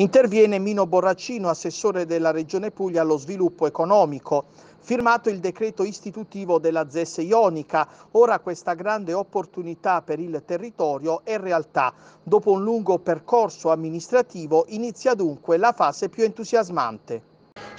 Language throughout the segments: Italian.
Interviene Mino Borraccino, assessore della Regione Puglia allo sviluppo economico. Firmato il decreto istitutivo della ZES Ionica, ora questa grande opportunità per il territorio è realtà. Dopo un lungo percorso amministrativo inizia dunque la fase più entusiasmante.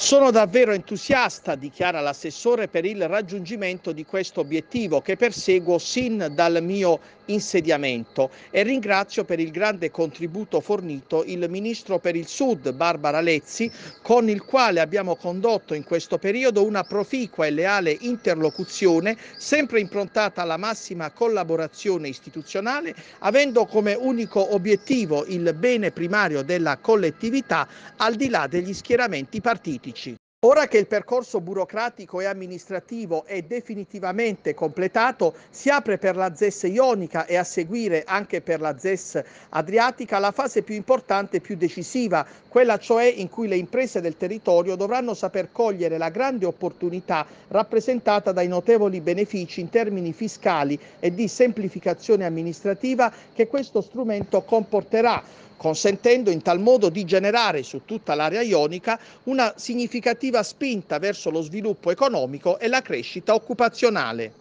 Sono davvero entusiasta, dichiara l'assessore, per il raggiungimento di questo obiettivo che perseguo sin dal mio insediamento e ringrazio per il grande contributo fornito il ministro per il Sud Barbara Lezzi, con il quale abbiamo condotto in questo periodo una proficua e leale interlocuzione, sempre improntata alla massima collaborazione istituzionale, avendo come unico obiettivo il bene primario della collettività al di là degli schieramenti partiti politici. Ora che il percorso burocratico e amministrativo è definitivamente completato, si apre per la ZES ionica e a seguire anche per la ZES adriatica la fase più importante e più decisiva, quella cioè in cui le imprese del territorio dovranno saper cogliere la grande opportunità rappresentata dai notevoli benefici in termini fiscali e di semplificazione amministrativa che questo strumento comporterà consentendo in tal modo di generare su tutta l'area ionica una significativa spinta verso lo sviluppo economico e la crescita occupazionale.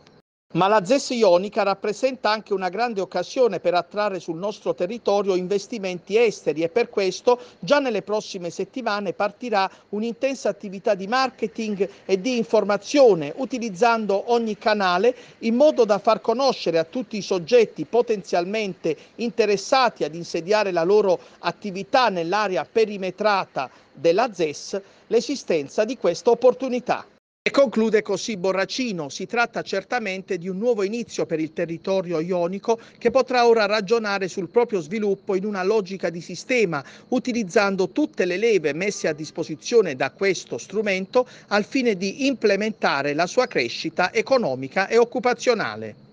Ma la ZES ionica rappresenta anche una grande occasione per attrarre sul nostro territorio investimenti esteri e per questo già nelle prossime settimane partirà un'intensa attività di marketing e di informazione utilizzando ogni canale in modo da far conoscere a tutti i soggetti potenzialmente interessati ad insediare la loro attività nell'area perimetrata della ZES l'esistenza di questa opportunità. E conclude così Borracino, si tratta certamente di un nuovo inizio per il territorio ionico che potrà ora ragionare sul proprio sviluppo in una logica di sistema, utilizzando tutte le leve messe a disposizione da questo strumento al fine di implementare la sua crescita economica e occupazionale.